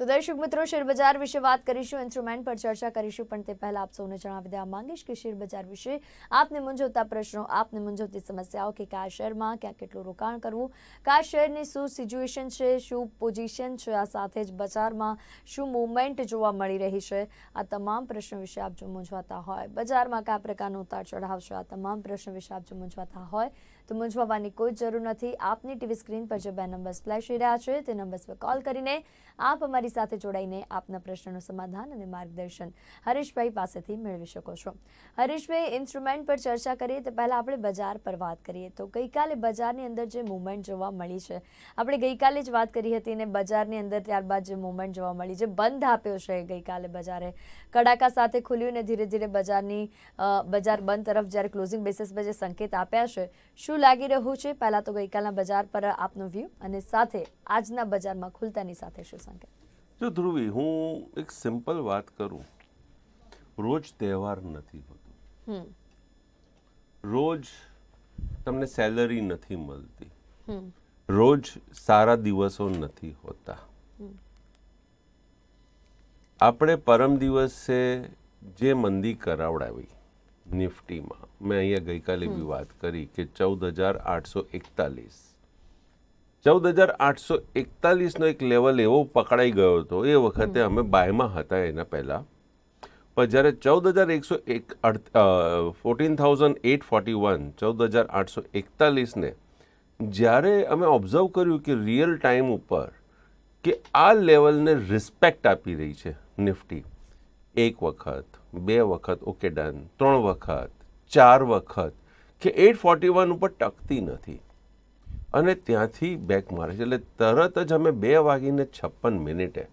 તો દર્શક મિત્રો શેરબજાર વિશે વાત કરીશું ઇન્સ્ટ્રુમેન્ટ પર ચર્ચા કરીશું પણ તે પહેલા આપ સૌને જણાવી દેવા માંગીશ કે શેરબજાર વિશે આપને મૂંઝવતા પ્રશ્નો આપને મૂંઝવતી સમસ્યાઓ કે કયા શેરમાં ક્યાં કેટલું રોકાણ કરવું કયા શેરની શું સિચ્યુએશન છે શું પોઝિશન છે આ સાથે જ બજારમાં શું મુવમેન્ટ જોવા મળી રહી છે આ તમામ પ્રશ્નો વિશે આપ જો મૂંઝવાતા હોય બજારમાં કયા પ્રકારનો ઉતાર ચઢાવ છે આ તમામ પ્રશ્નો વિશે આપ જો મૂંઝવાતા હોય તો મૂંઝવાની કોઈ જરૂર નથી આપની ટીવી સ્ક્રીન પર જે બે નંબર સ્પ્લેશ રહ્યા છે તે નંબર્સ પર કોલ કરીને આપ અમારી સાથે જોડાઈને આપના પ્રશ્નોનું સમાધાન અને માર્ગદર્શન હરીશભાઈ પાસેથી મેળવી શકો છો હરીશભાઈ ઇન્સ્ટ્રુમેન્ટ પર ચર્ચા કરીએ તે પહેલાં આપણે બજાર પર વાત કરીએ તો ગઈકાલે બજારની અંદર જે મુવમેન્ટ જોવા મળી છે આપણે ગઈકાલે જ વાત કરી હતી અને બજારની અંદર ત્યારબાદ જે મૂવમેન્ટ જોવા મળી જે બંધ આપ્યો છે ગઈકાલે બજારે કડાકા સાથે ખુલ્યું અને ધીરે ધીરે બજારની બજાર બંધ તરફ જ્યારે ક્લોઝિંગ બેસિસ પર જે સંકેત આપ્યા છે શું લાગી રહ્યું છે પહેલાં તો ગઈકાલના બજાર પર આપનો વ્યૂ અને સાથે આજના બજારમાં ખુલતાની સાથે શું સંકેત જો ધ્રુવી હું એક સિમ્પલ વાત કરું રોજ તહેવાર નથી હોતો રોજ તમને સેલરી નથી મળતી રોજ સારા દિવસો નથી હોતા આપણે પરમ દિવસે જે મંદી કરાવડાવી નિફ્ટીમાં મેં અહીંયા ગઈકાલે બી વાત કરી કે ચૌદ હજાર આઠસો એકતાલીસ ચૌદ હજાર આઠસો એકતાલીસનો એક લેવલ એવો પકડાઈ ગયો હતો એ વખતે અમે બાયમાં હતા એના પહેલાં પણ જ્યારે ચૌદ હજાર એકસો એક fourteen thousand eight forty one ચૌદ હજાર આઠસો એકતાલીસને જ્યારે અમે ઓબ્ઝર્વ કર્યું કે રિયલ ટાઈમ ઉપર કે આ લેવલને રિસ્પેક્ટ આપી રહી છે નિફ્ટી એક વખત બે વખત ઓકે ડન ત્રણ વખત ચાર વખત કે એટ ફોર્ટી વન ઉપર ટકતી નથી અને ત્યાંથી બેક મારે છે એટલે તરત જ અમે બે વાગીને છપ્પન મિનિટે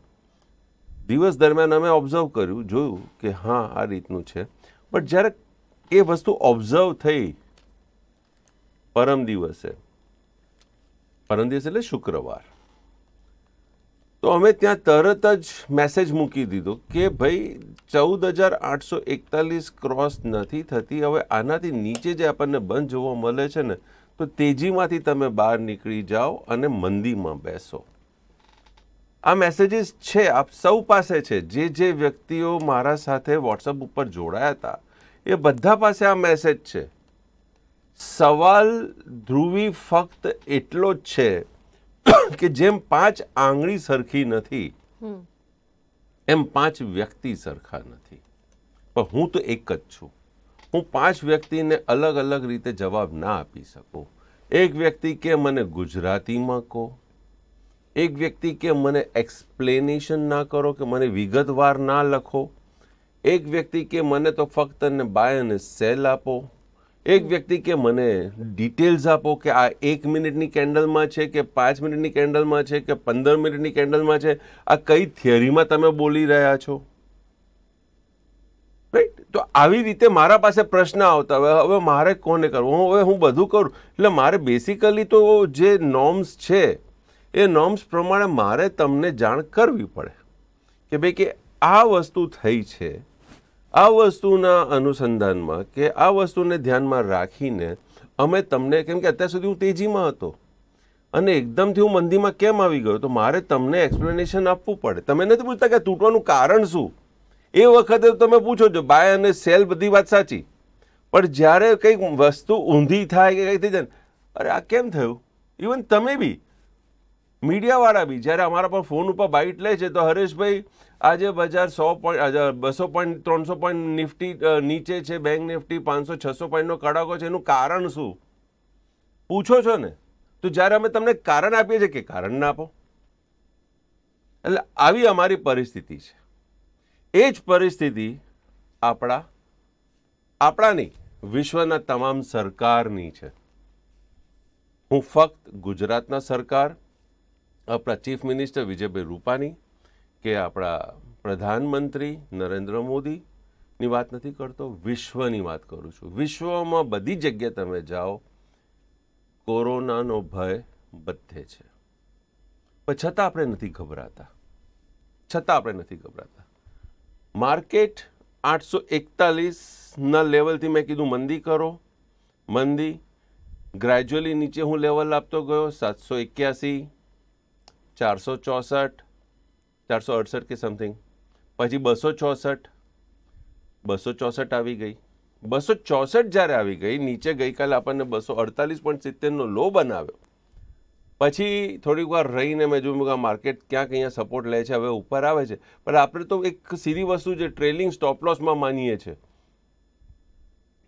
દિવસ દરમિયાન અમે ઓબ્ઝર્વ કર્યું જોયું કે હા આ રીતનું છે બટ જ્યારે એ વસ્તુ ઓબ્ઝર્વ થઈ પરમ દિવસે પરમ દિવસ એટલે શુક્રવાર તો અમે ત્યાં તરત જ મેસેજ મૂકી દીધો કે ભાઈ ચૌદ હજાર આઠસો એકતાલીસ ક્રોસ નથી થતી હવે આનાથી નીચે જે આપણને બંધ જોવા મળે છે ને તો તેજીમાંથી તમે બહાર નીકળી જાઓ અને મંદીમાં બેસો આ મેસેજીસ છે આપ સૌ પાસે છે જે જે વ્યક્તિઓ મારા સાથે વોટ્સઅપ ઉપર જોડાયા હતા એ બધા પાસે આ મેસેજ છે સવાલ ધ્રુવી ફક્ત એટલો જ છે કે જેમ પાંચ આંગળી સરખી નથી એમ પાંચ વ્યક્તિ સરખા નથી પણ હું તો એક જ છું હું પાંચ વ્યક્તિને અલગ અલગ રીતે જવાબ ના આપી શકું એક વ્યક્તિ કે મને ગુજરાતીમાં કહો એક વ્યક્તિ કે મને એક્સપ્લેનેશન ના કરો કે મને વિગતવાર ના લખો એક વ્યક્તિ કે મને તો ફક્ત ને બાય અને સેલ આપો એક વ્યક્તિ કે મને ડિટેલ્સ આપો કે આ એક મિનિટની કેન્ડલમાં છે કે પાંચ મિનિટની કેન્ડલમાં છે કે પંદર મિનિટની કેન્ડલમાં છે આ કઈ થિયરીમાં તમે બોલી રહ્યા છો રાઈટ તો આવી રીતે મારા પાસે પ્રશ્ન આવતા હવે હવે મારે કોને કરવું હવે હું બધું કરું એટલે મારે બેસિકલી તો જે નોર્મ્સ છે એ નોર્મ્સ પ્રમાણે મારે તમને જાણ કરવી પડે કે ભાઈ કે આ વસ્તુ થઈ છે આ વસ્તુના અનુસંધાનમાં કે આ વસ્તુને ધ્યાનમાં રાખીને અમે તમને કેમ કે અત્યાર સુધી હું તેજીમાં હતો અને એકદમથી હું મંદીમાં કેમ આવી ગયો તો મારે તમને એક્સપ્લેનેશન આપવું પડે તમે નથી પૂછતા કે તૂટવાનું કારણ શું એ વખતે તમે પૂછો છો બાય અને સેલ બધી વાત સાચી પણ જ્યારે કંઈક વસ્તુ ઊંધી થાય કે કંઈ થઈ જાય અરે આ કેમ થયું ઇવન તમે બી મીડિયાવાળા બી જ્યારે અમારા પણ ફોન ઉપર બાઇટ લે છે તો હરેશભાઈ આજે બજાર સો પોઈન્ટ બસો પોઈન્ટ ત્રણસો પોઈન્ટ નિફ્ટી નીચે છે બેંક નિફ્ટી પાંચસો છસો પોઈન્ટનો કડાકો છે એનું કારણ શું પૂછો છો ને તો જ્યારે અમે તમને કારણ આપીએ છીએ કે કારણ ના આપો એટલે આવી અમારી પરિસ્થિતિ છે એ જ પરિસ્થિતિ આપણા આપણાની વિશ્વના તમામ સરકારની છે હું ફક્ત ગુજરાતના સરકાર આપણા ચીફ મિનિસ્ટર વિજયભાઈ રૂપાણી કે આપણા પ્રધાનમંત્રી નરેન્દ્ર મોદીની વાત નથી કરતો વિશ્વની વાત કરું છું વિશ્વમાં બધી જગ્યાએ તમે જાઓ કોરોનાનો ભય બધે છે પણ છતાં આપણે નથી ગભરાતા છતાં આપણે નથી ગભરાતા માર્કેટ આઠસો એકતાલીસના લેવલથી મેં કીધું મંદી કરો મંદી ગ્રેજ્યુઅલી નીચે હું લેવલ આપતો ગયો સાતસો એક્યાસી ચારસો ચોસઠ ચારસો અડસઠ કે સમથિંગ પછી બસો ચોસઠ બસો ચોસઠ આવી ગઈ બસો ચોસઠ જ્યારે આવી ગઈ નીચે ગઈકાલે આપણને બસો અડતાલીસ પોઈન્ટ સિત્તેરનો લો બનાવ્યો પછી થોડીક વાર રહીને મેં જોયું કે આ માર્કેટ ક્યાંક અહીંયા સપોર્ટ લે છે હવે ઉપર આવે છે પણ આપણે તો એક સીધી વસ્તુ જે ટ્રેલિંગ સ્ટોપ માનીએ છીએ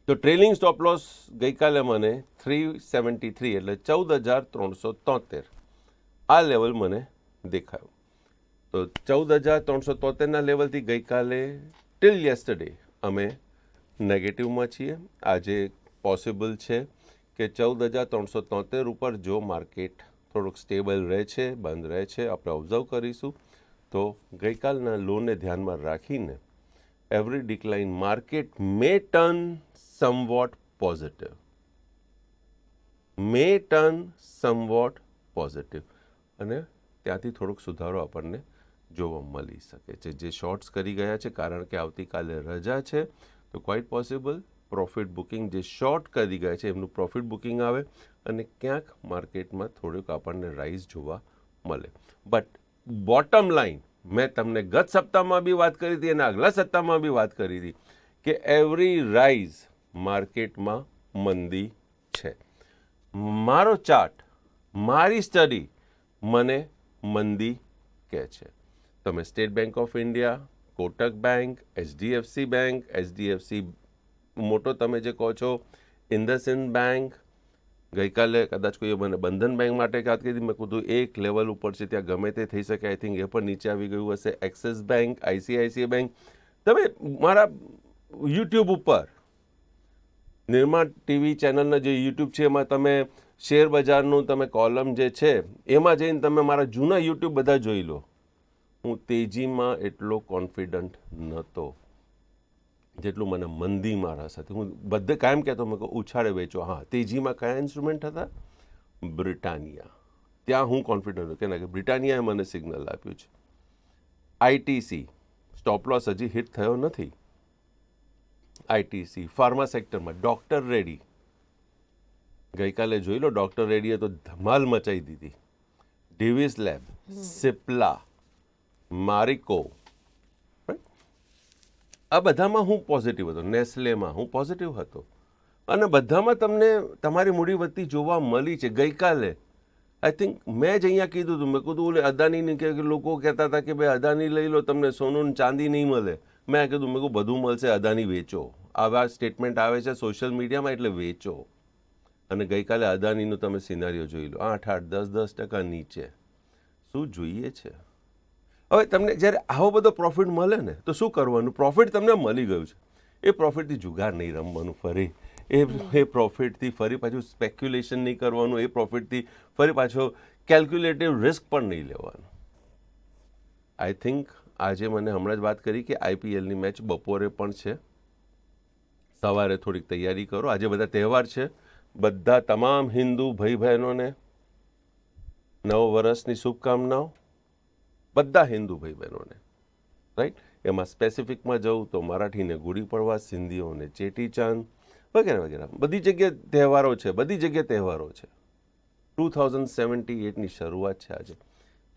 તો ટ્રેલિંગ સ્ટોપલોસ ગઈકાલે મને થ્રી સેવન્ટી થ્રી એટલે ચૌદ હજાર ત્રણસો તોતેર આ લેવલ મને દેખાયું તો ચૌદ હજાર ત્રણસો તોતેરના લેવલથી ગઈકાલે ટિલ યસ્ટરડે અમે નેગેટિવમાં છીએ આજે પોસિબલ છે કે ચૌદ હજાર ત્રણસો તોતેર ઉપર જો માર્કેટ થોડુંક સ્ટેબલ રહે છે બંધ રહે છે આપણે ઓબ્ઝર્વ કરીશું તો ગઈકાલના લોને ધ્યાનમાં રાખીને every decline market may turn somewhat positive may turn somewhat positive અને ત્યાંથી થોડોક સુધારો આપણને જોવા મળી શકે છે જે શોર્ટ્સ કરી ગયા છે કારણ કે આવતીકાલે રજા છે તો ક્વાઇટ પોસિબલ પ્રોફિટ બુકિંગ જે શોર્ટ કરી ગયા છે એમનું પ્રોફિટ બુકિંગ આવે અને ક્યાંક માર્કેટમાં થોડુંક આપણને રાઇઝ જોવા મળે બટ બોટમ લાઈન મેં તમને ગત સપ્તાહમાં બી વાત કરી હતી અને આગલા સપ્તાહમાં બી વાત કરી હતી કે એવરી રાઇઝ માર્કેટમાં મંદી છે મારો ચાર્ટ મારી સ્ટડી મને મંદી કહે છે તમે State Bank of India Kotak bank HDFC bank HDFC મોટો તમે જે કહો છો ઇન્દસઇન્ડ બેંક ગઈકાલે કદાચ કોઈએ મને બંધન બેંક માટે વાત કરી મેં કીધું એક લેવલ ઉપર છે ત્યાં ગમે તે થઈ શકે આઈ થિંક એ પણ નીચે આવી ગયું હશે એક્સિસ બેંક આઈસીઆઈસીઆઈ બેંક તમે મારા યુટ્યુબ ઉપર નિર્માણ ટીવી ચેનલના જે યુટ્યુબ છે એમાં તમે શેર બજારનું તમે કોલમ જે છે એમાં જઈને તમે મારા જૂના યુટ્યુબ બધા જોઈ લો હું તેજીમાં એટલો કોન્ફિડન્ટ નહોતો જેટલું મને મંદી મારા સાથે હું બધે કાયમ કહેતો મેં કહું ઉછાળે વેચો હા તેજીમાં કયા ઇન્સ્ટ્રુમેન્ટ હતા બ્રિટાનિયા ત્યાં હું કોન્ફિડન્ટ હતો કે બ્રિટાનિયાએ મને સિગ્નલ આપ્યું છે આઈટીસી સ્ટોપલોસ હજી હિટ થયો નથી આઈટીસી ફાર્મા સેક્ટરમાં ડૉક્ટર રેડી ગઈકાલે જોઈ લો ડૉક્ટર રેડીએ તો ધમાલ મચાવી દીધી ડેવિસ લેબ સિપ્લા મારિકો આ બધામાં હું પોઝિટિવ હતો નેસ્લેમાં હું પોઝિટિવ હતો અને બધામાં તમને તમારી મૂડી વધતી જોવા મળી છે ગઈકાલે આઈ થિંક મેં જ અહીંયા કીધું હતું મેં કીધું ઓલે અદાનીની કે લોકો કહેતા હતા કે ભાઈ અદાની લઈ લો તમને સોનું ચાંદી નહીં મળે મેં કીધું મેં કહું બધું મળશે અદાની વેચો આવા સ્ટેટમેન્ટ આવે છે સોશિયલ મીડિયામાં એટલે વેચો અને ગઈકાલે અદાનીનું તમે સિનારીઓ જોઈ લો આઠ આઠ દસ દસ ટકા નીચે શું જોઈએ છે હવે તમને જ્યારે આવો બધો પ્રોફિટ મળે ને તો શું કરવાનું પ્રોફિટ તમને મળી ગયું છે એ પ્રોફિટથી જુગાર નહીં રમવાનું ફરી એ એ પ્રોફિટથી ફરી પાછું સ્પેક્યુલેશન નહીં કરવાનું એ પ્રોફિટથી ફરી પાછો કેલ્ક્યુલેટિવ રિસ્ક પણ નહીં લેવાનું આઈ થિંક આજે મને હમણાં જ વાત કરી કે આઈપીએલની મેચ બપોરે પણ છે સવારે થોડીક તૈયારી કરો આજે બધા તહેવાર છે બધા તમામ હિન્દુ ભાઈ બહેનોને નવ વર્ષની શુભકામનાઓ બધા હિન્દુ ભાઈ બહેનોને રાઈટ એમાં સ્પેસિફિકમાં જવું તો મરાઠીને ગુડી પડવા સિંધીઓને ચેટીચાંદ વગેરે વગેરે બધી જગ્યાએ તહેવારો છે બધી જગ્યાએ તહેવારો છે ટુ થાઉઝન્ડ સેવન્ટી એટની શરૂઆત છે આજે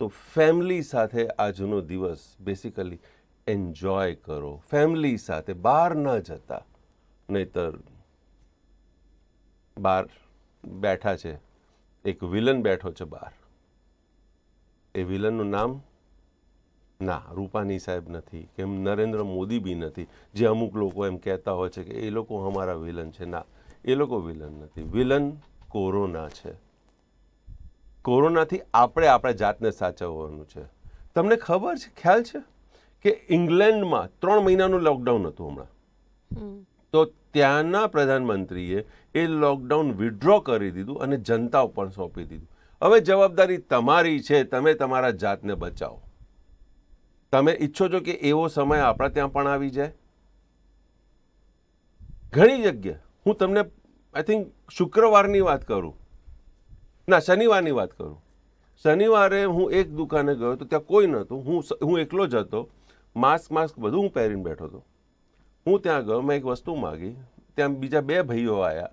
તો ફેમિલી સાથે આજનો દિવસ બેસિકલી એન્જોય કરો ફેમિલી સાથે બહાર ના જતા નહીતર બહાર બેઠા છે એક વિલન બેઠો છે બહાર એ વિલનનું નામ ના રૂપાણી સાહેબ નથી કે નરેન્દ્ર મોદી બી નથી જે અમુક લોકો એમ કહેતા હોય છે કે એ લોકો અમારા વિલન છે ના એ લોકો વિલન નથી વિલન કોરોના છે કોરોનાથી આપણે આપણા જાતને સાચવવાનું છે તમને ખબર છે ખ્યાલ છે કે ઇંગ્લેન્ડમાં ત્રણ મહિનાનું લોકડાઉન હતું હમણાં તો ત્યાંના પ્રધાનમંત્રીએ એ લોકડાઉન વિડ્રો કરી દીધું અને જનતા ઉપર સોંપી દીધું હવે જવાબદારી તમારી છે તમે તમારા જાતને બચાવો તમે ઈચ્છો છો કે એવો સમય આપણા ત્યાં પણ આવી જાય ઘણી જગ્યા હું તમને આઈ થિંક શુક્રવારની વાત કરું ના શનિવારની વાત કરું શનિવારે હું એક દુકાને ગયો તો ત્યાં કોઈ નહોતું હું હું એકલો જ હતો માસ્ક માસ્ક બધું હું પહેરીને બેઠો હતો હું ત્યાં ગયો મેં એક વસ્તુ માગી ત્યાં બીજા બે ભાઈઓ આવ્યા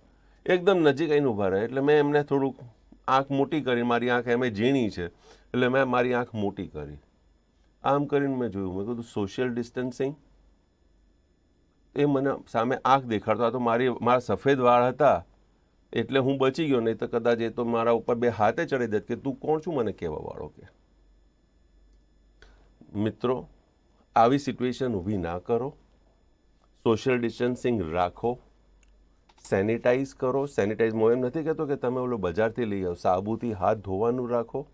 એકદમ નજીક આવીને ઊભા રહે એટલે મેં એમને થોડુંક આંખ મોટી કરી મારી આંખ એમ ઝીણી છે એટલે મેં મારી આંખ મોટી કરી આમ કરીને મેં જોયું મેં કીધું સોશિયલ ડિસ્ટન્સિંગ એ મને સામે આંખ દેખાડતો આ તો મારી મારા સફેદ વાળ હતા એટલે હું બચી ગયો નહીં તો કદાચ એ તો મારા ઉપર બે હાથે ચડી દેત કે તું કોણ છું મને કહેવા વાળો કે મિત્રો આવી સિચ્યુએશન ઊભી ના કરો સોશિયલ ડિસ્ટન્સિંગ રાખો સેનિટાઈઝ કરો સેનિટાઈઝ હું એમ નથી કહેતો કે તમે ઓલો બજારથી લઈ આવો સાબુથી હાથ ધોવાનું રાખો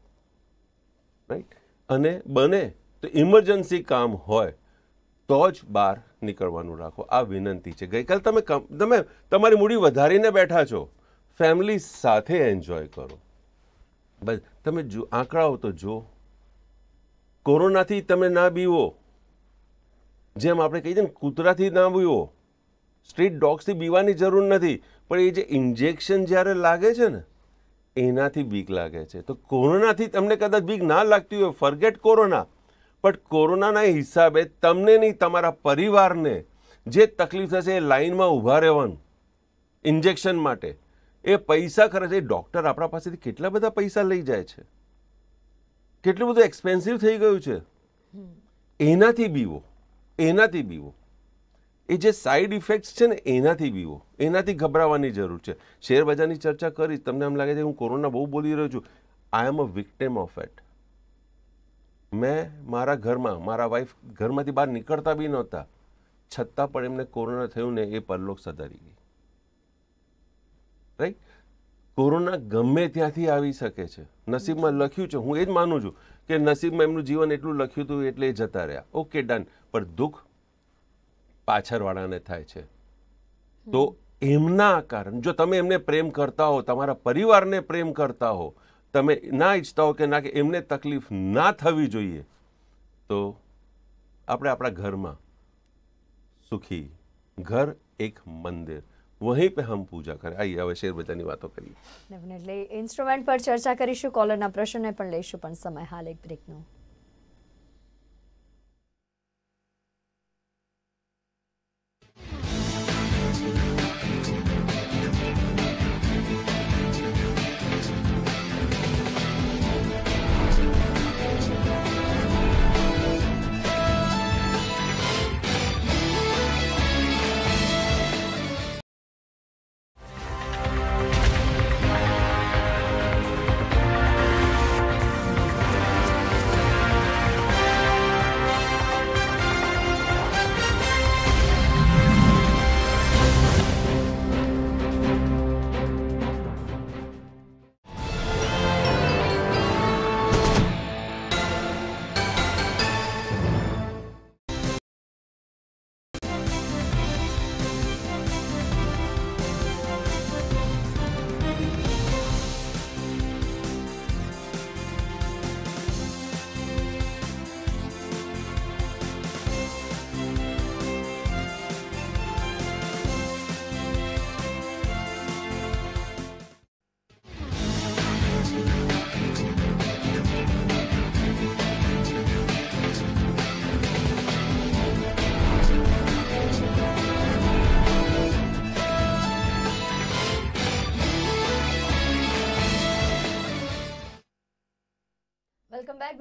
રાઈટ અને બને તો ઇમરજન્સી કામ હોય તો જ બહાર નીકળવાનું રાખો આ વિનંતી છે ગઈકાલ તમે તમે તમારી મૂડી વધારીને બેઠા છો ફેમિલી સાથે એન્જોય કરો બસ તમે જો આંકડાઓ તો જો કોરોનાથી તમે ના બીવો જેમ આપણે કહીએ ને કૂતરાથી ના બીવો સ્ટ્રીટ ડોગ્સથી બીવાની જરૂર નથી પણ એ જે ઇન્જેક્શન જ્યારે લાગે છે ને એનાથી બીક લાગે છે તો કોરોનાથી તમને કદાચ બીક ના લાગતી હોય ફરગેટ કોરોના પણ કોરોનાના હિસાબે તમને નહીં તમારા પરિવારને જે તકલીફ થશે એ લાઇનમાં ઊભા રહેવાનું ઇન્જેક્શન માટે એ પૈસા ખર્ચે ડૉક્ટર આપણા પાસેથી કેટલા બધા પૈસા લઈ જાય છે કેટલું બધું એક્સપેન્સિવ થઈ ગયું છે એનાથી બીવો એનાથી બીવો એ જે સાઈડ ઇફેક્ટ્સ છે ને એનાથી બીવો એનાથી ગભરાવાની જરૂર છે શેર બજારની ચર્ચા કરી તમને એમ લાગે છે હું કોરોના બહુ બોલી રહ્યો છું આઈ એમ અ વિક્ટેમ ઓફ એટ મેં મારા ઘરમાં મારા વાઈફ ઘરમાંથી બહાર નીકળતા બી નહોતા છતાં પણ એમને કોરોના થયું ને એ પરલોક સધારી ગઈ રાઈટ કોરોના ગમે ત્યાંથી આવી શકે છે નસીબમાં લખ્યું છે હું એ જ માનું છું કે નસીબમાં એમનું જીવન એટલું લખ્યું હતું એટલે એ જતા રહ્યા ઓકે ડન પણ દુઃખ પાછળવાળાને થાય છે તો એમના કારણ જો તમે એમને પ્રેમ કરતા હો તમારા પરિવારને પ્રેમ કરતા હો તમે ના ઈચ્છતા હો કે ના કે એમને તકલીફ ના થવી જોઈએ તો આપણે આપણા ઘરમાં સુખી ઘર એક મંદિર વહી પે હમ પૂજા કરે આઈએ હવે શેર બજારની વાતો કરીએ ડેફિનેટલી ઇન્સ્ટ્રુમેન્ટ પર ચર્ચા કરીશું કોલરના પ્રશ્નને પણ લઈશું પણ સમય હાલ એક બ્રેકનો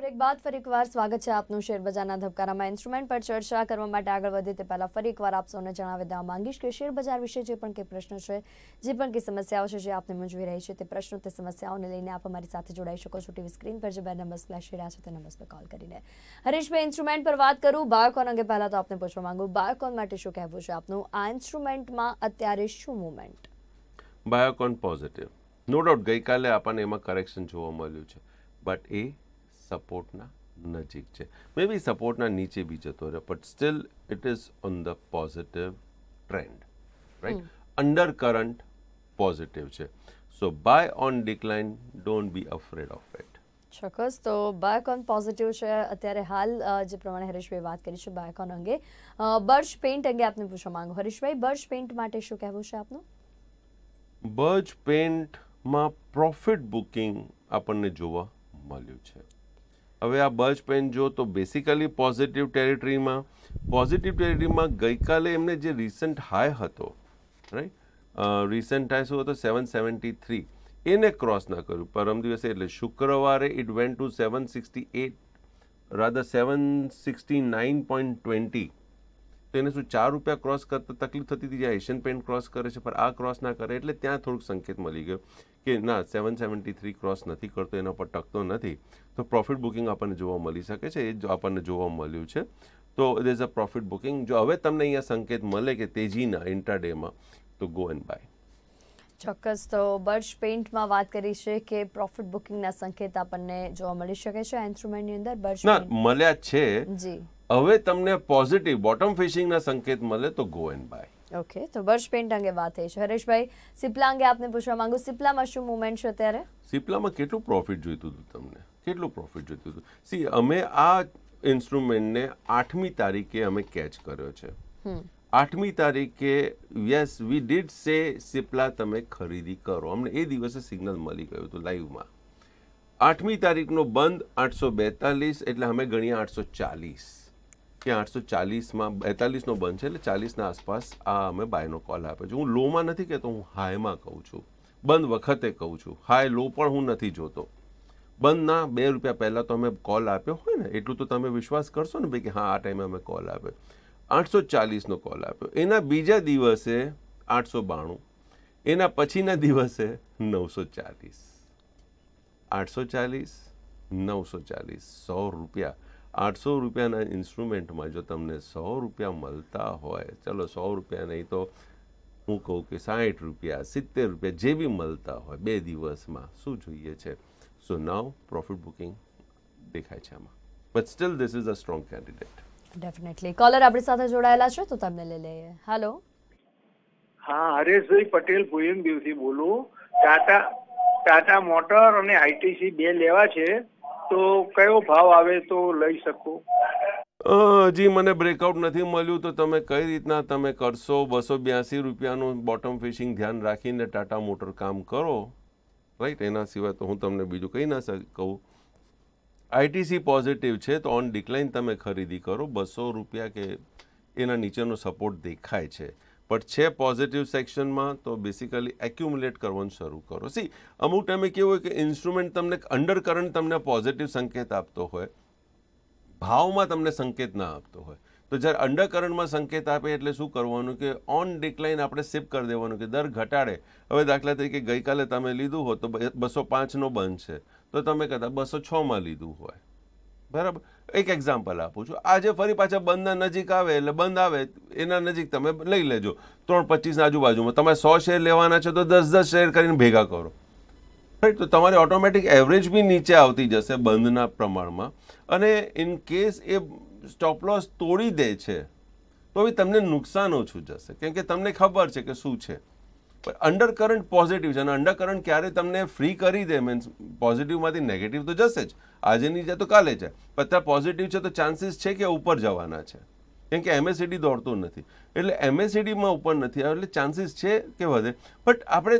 બ્રેક બાદ ફરી એકવાર સ્વાગત છે આપનું શેરબજારના ધબકારામાં ઇન્સ્ટ્રુમેન્ટ પર ચર્ચા કરવા માટે આગળ વધે તે પહેલાં ફરી એકવાર આપ સૌને જણાવી દેવા માંગીશ કે શેરબજાર વિશે જે પણ કંઈ પ્રશ્નો છે જે પણ કંઈ સમસ્યાઓ છે જે આપને મૂંઝવી રહી છે તે પ્રશ્નો તે સમસ્યાઓને લઈને આપ અમારી સાથે જોડાઈ શકો છો ટીવી સ્ક્રીન પર જે બે નંબર્સ ફ્લેશ રહ્યા છે તે નંબર્સ પર કોલ કરીને હરીશભાઈ ઇન્સ્ટ્રુમેન્ટ પર વાત કરું બાયોકોન અંગે પહેલાં તો આપને પૂછવા માંગુ બાયોકોન માટે શું કહેવું છે આપનું આ ઇન્સ્ટ્રુમેન્ટમાં અત્યારે શું movement Biocon positive no doubt ગઈકાલે આપણને એમાં કરેક્શન જોવા મળ્યું છે બટ એ સપોર્ટના નજીક છે મે બી સપોર્ટના નીચે બી જતો રહ્યો but still it is on the positive trend right under current positive છે so buy on decline don't be afraid of it ચોક્કસ તો બાયોકોન પોઝિટિવ છે અત્યારે હાલ જે પ્રમાણે હરીશભાઈ વાત કરી છે બાયોકોન અંગે બર્જ પેન્ટ અંગે આપને પૂછવા માંગુ હરીશભાઈ બર્જ પેઇન્ટ માટે શું કહેવું છે આપનું બર્જ પેઇન્ટમાં પ્રોફિટ બુકિંગ આપણને જોવા મળ્યું છે હવે આ બર્જ પેન જો તો બેસિકલી પોઝિટિવ ટેરિટરીમાં પોઝિટિવ ટેરિટરીમાં ગઈકાલે એમને જે રિસન્ટ હાઈ હતો રાઈટ રિસન્ટ હાઈ શું હતો સેવન સેવન્ટી થ્રી એને ક્રોસ ના કર્યું પરમ દિવસે એટલે શુક્રવારે it went to seven sixty eight rather seven sixty nine point twenty તો એને શું ચાર રૂપિયા ક્રોસ કરતા તકલીફ થતી હતી જ્યાં એશિયન પેન્ટ ક્રોસ કરે છે પણ આ ક્રોસ ના કરે એટલે ત્યાં થોડુંક સંકેત મળી ગયો કે ના સેવન સેવન્ટી થ્રી ક્રોસ નથી કરતો એના પર ટકતો નથી તો પ્રોફિટ બુકિંગ આપણને જોવા મળી શકે છે એ જ આપણને જોવા મળ્યું છે તો it is a profit booking જો હવે તમને અહીંયા સંકેત મળે કે તેજીના ઇન્ટ્રાડેમાં તો ગો એન્ડ બાય ચોક્કસ તો બર્ચ પેઇન્ટમાં વાત કરી છે કે પ્રોફિટ બુકિંગના સંકેત આપણને જોવા મળી શકે છે ઇન્સ્ટ્રુમેન્ટની અંદર બર્ચ ના મળ્યા છે જી હવે તમને પોઝિટિવ બોટમ ફિશિંગના સંકેત મળે તો ગો એન્ડ બાય ઓકે તો બર્ચ પેન્ટ અંગે વાત થઈ છે હરેશભાઈ સિપ્લા અંગે આપને પૂછવા માંગુ સિપ્લામાં શું મુમેન્ટ છે અત્યારે સિપ્લામાં કેટલું પ્રોફિટ જોઈતું હતું તમને કેટલું પ્રોફિટ જોઈતું હતું સી અમે આ ઇન્સ્ટ્રુમેન્ટને આઠમી તારીખે અમે કેચ કર્યો છે આઠમી તારીખે યસ વી ડીડ સે સિપ્લા તમે ખરીદી કરો અમને એ દિવસે સિગ્નલ મળી ગયું હતું લાઈવમાં આઠમી તારીખનો બંધ આઠસો બેતાલીસ એટલે અમે ગણ્યા આઠસો ચાલીસ કે આઠસો ચાલીસમાં બેતાલીસનો બંધ છે એટલે ચાલીસના આસપાસ આ અમે બાયનો કોલ આપ્યો છે હું લોમાં નથી કહેતો હું હાઈમાં કહું છું બંધ વખતે કહું છું હાઈ લો પણ હું નથી જોતો બંધના બે રૂપિયા પહેલાં તો અમે કોલ આપ્યો હોય ને એટલું તો તમે વિશ્વાસ કરશો ને ભાઈ કે હા આ ટાઈમે અમે કોલ આપ્યો આઠસો ચાલીસનો કોલ આપ્યો એના બીજા દિવસે આઠસો બાણું એના પછીના દિવસે નવસો ચાલીસ આઠસો ચાલીસ નવસો ચાલીસ સો રૂપિયા આઠસો રૂપિયાના ઇન્સ્ટ્રુમેન્ટમાં જો તમને સો રૂપિયા મળતા હોય ચલો સો રૂપિયા નહીં તો હું કહું કે સાહીઠ રૂપિયા સિત્તેર રૂપિયા જે બી મળતા હોય બે દિવસમાં શું જોઈએ છે સો નાવ પ્રોફિટ બુકિંગ દેખાય છે આમાં but still this is a strong candidate definitely caller આપણી સાથે જોડાયેલા છે તો તમને લઈ લઈએ હેલો હા હરેશભાઈ પટેલ ભુયમ દિવસી બોલું ટાટા ટાટા મોટર અને આઈટીસી બે લેવા છે તો કયો ભાવ આવે તો લઈ શકો જી મને બ્રેકઆઉટ નથી મળ્યું તો તમે કઈ રીતના તમે કરશો બસો બ્યાસી રૂપિયાનું બોટમ ફિશિંગ ધ્યાન રાખીને ટાટા મોટર કામ કરો રાઈટ એના સિવાય તો હું તમને બીજું કહી ના કહું આઈટીસી પોઝિટિવ છે તો ઓન ડિક્લાઇન તમે ખરીદી કરો બસો રૂપિયા કે એના નીચેનો સપોર્ટ દેખાય છે પણ છે પોઝિટિવ સેક્શનમાં તો બેસિકલી એક્યુમ્યુલેટ કરવાનું શરૂ કરો સી અમુક ટાઈમે કેવું હોય કે ઇન્સ્ટ્રુમેન્ટ તમને અંડર કરંટ તમને પોઝિટિવ સંકેત આપતો હોય ભાવમાં તમને સંકેત ના આપતો હોય તો જ્યારે અંડર કરંટમાં સંકેત આપે એટલે શું કરવાનું કે ઓન ડિક્લાઇન આપણે સિપ કરી દેવાનું કે દર ઘટાડે હવે દાખલા તરીકે ગઈકાલે તમે લીધું હો તો બસો પાંચનો બંધ છે તો તમે કદાચ બસો છમાં લીધું હોય બરાબર એક એક્ઝામ્પલ આપું છું આજે ફરી પાછા બંધના નજીક આવે એટલે બંધ આવે એના નજીક તમે લઈ લેજો ત્રણ પચીસના આજુબાજુમાં તમે સો શેર લેવાના છે તો દસ દસ શેર કરીને ભેગા કરો રાઈટ તો તમારી ઓટોમેટિક એવરેજ બી નીચે આવતી જશે બંધના પ્રમાણમાં અને in case a stop loss તોડી દે છે તો બી તમને નુકસાન ઓછું જશે કેમ કે તમને ખબર છે કે શું છે અંડર કરંટ પોઝિટિવ છે અને અંડર કરંટ ક્યારે તમને ફ્રી કરી દે મીન્સ પોઝિટિવમાંથી નેગેટિવ તો જશે જ આજેની નહીં તો કાલે જાય પણ ત્યાં પોઝિટિવ છે તો ચાન્સીસ છે કે ઉપર જવાના છે કેમ કે એમએસસીડી દોડતું નથી એટલે એમએસસીડીમાં ઉપર નથી એટલે ચાન્સીસ છે કે વધે બટ આપણે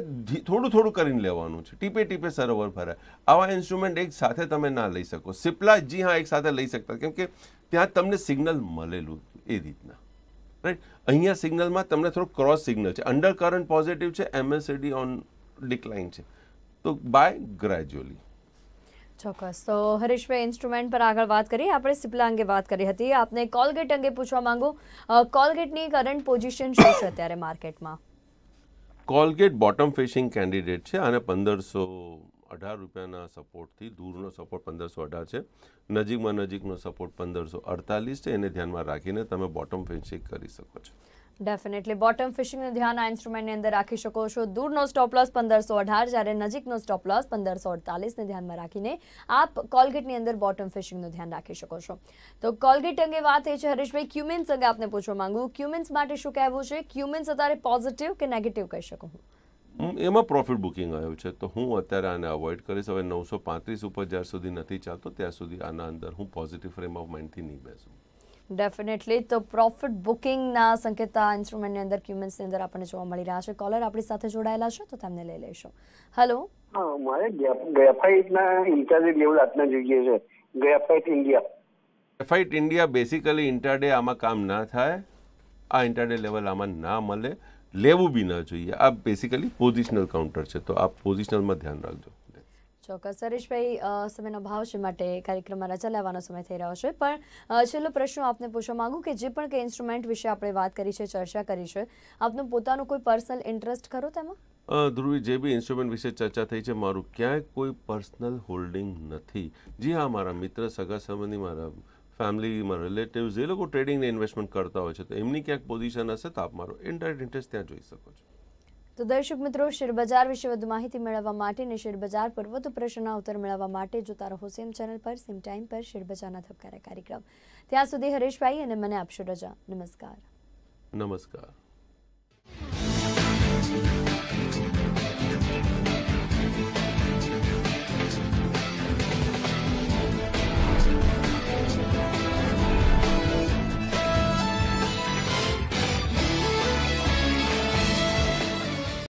થોડું થોડું કરીને લેવાનું છે ટીપે ટીપે સરોવર ભરાય આવા ઇન્સ્ટ્રુમેન્ટ એક સાથે તમે ના લઈ શકો સિપ્લા જી હા એક સાથે લઈ શકતા કેમ કે ત્યાં તમને સિગ્નલ મળેલું એ રીતના રાઈટ અહીંયા સિગ્નલમાં તમને થોડું ક્રોસ સિગ્નલ છે અંડર કરંટ પોઝિટિવ છે એમએસસીડી ઓન ડિક્લાઇન છે તો બાય ગ્રેજ્યુઅલી ચોક્કસ તો હરીશભાઈ ઇન્સ્ટ્રુમેન્ટ પર આગળ વાત કરીએ આપણે સિપ્લા અંગે વાત કરી હતી આપને કોલગેટ અંગે પૂછવા માંગુ કોલગેટની કરંટ પોઝિશન શું છે અત્યારે માર્કેટમાં કોલગેટ બોટમ ફિશિંગ કેન્ડિડેટ છે અને પંદરસો અઢાર રૂપિયાના સપોર્ટથી દૂરનો સપોર્ટ પંદરસો અઢાર છે નજીકમાં નજીકનો સપોર્ટ પંદરસો અડતાલીસ છે એને ધ્યાનમાં રાખીને તમે બોટમ ફિશિંગ કરી શકો છો ડેફિનેટલી બોટમ ફિશિંગનું ધ્યાન આ ઇન્સ્ટ્રુમેન્ટની અંદર રાખી શકો છો દૂરનો સ્ટોપલોસ પંદરસો અઢાર જ્યારે નજીકનો સ્ટોપલોસ પંદરસો અડતાલીસને ધ્યાનમાં રાખીને આપ કોલગેટની અંદર બોટમ ફિશિંગનું ધ્યાન રાખી શકો છો તો કોલગેટ અંગે વાત એ છે હરીશભાઈ ક્યુમિન્સ અંગે આપને પૂછવા માંગુ ક્યુમિન્સ માટે શું કહેવું છે ક્યુમિન્સ અત્યારે પોઝિટિવ કે નેગેટિવ કહી શકું હું એમાં પ્રોફિટ બુકિંગ આવ્યું છે તો હું અત્યારે આને અવોઇડ કરીશ હવે નવસો પાંત્રીસ ઉપર જ્યાં સુધી નથી ચાલતો ત્યાં સુધી આના અંદર હું પોઝિટિવ ફ્રેમ ઓફ માઇન્ડથી નહીં બેસું ડેફિનેટલી તો પ્રોફિટ બુકિંગના સંકેત આ ઇન્સ્ટ્રુમેન્ટની અંદર ક્યુમેન્સની અંદર આપણને જોવા મળી રહ્યા છે કોલર આપણી સાથે જોડાયેલા છે તો તેમને લઈ લઈશું હેલો મારે ગ્રેફાઇટના ઇન્ટરનેટ લેવલ આજના જોઈએ છે Graphite India Graphite India basically intraday આમાં કામ ના થાય આ ઇન્ટરડે લેવલ આમાં ના મળે લેવું બી ન જોઈએ આ બેસિકલી પોઝિશનલ કાઉન્ટર છે તો આ પોઝિશનલમાં ધ્યાન રાખજો ચોક્કસ હરીશભાઈ સમયનો ભાવ છે માટે કાર્યક્રમમાં રજા લેવાનો સમય થઈ રહ્યો છે પણ છેલ્લો પ્રશ્ન આપને પૂછવા માગું કે જે પણ કંઈ ઇન્સ્ટ્રુમેન્ટ વિશે આપણે વાત કરી છે ચર્ચા કરી છે આપનું પોતાનું કોઈ પર્સનલ ઇન્ટરેસ્ટ ખરો તેમાં ધ્રુવી જે બી ઇન્સ્ટ્રુમેન્ટ વિશે ચર્ચા થઈ છે મારું ક્યાંય કોઈ પર્સનલ હોલ્ડિંગ નથી જી હા મારા મિત્ર સગા સંબંધી મારા ફેમિલીમાં રિલેટિવ્સ એ લોકો ટ્રેડિંગને ઇન્વેસ્ટમેન્ટ કરતા હોય છે તો એમની ક્યાંક પોઝિશન હશે તો આપ મારો ઇન્ડાયરેક્ટ ઇન્ટરેસ્ટ ત્યાં જોઈ શકો છો તો દર્શક મિત્રો શેરબજાર વિશે વધુ માહિતી મેળવવા માટે અને શેરબજાર પર વધુ પ્રશ્નના ઉત્તર મેળવવા માટે જોતા રહો સેમ ચેનલ પર સેમ ટાઈમ પર શેરબજારના ધબકારા કાર્યક્રમ ત્યાં સુધી હરેશભાઈ અને મને આપશો રજા નમસ્કાર નમસ્કાર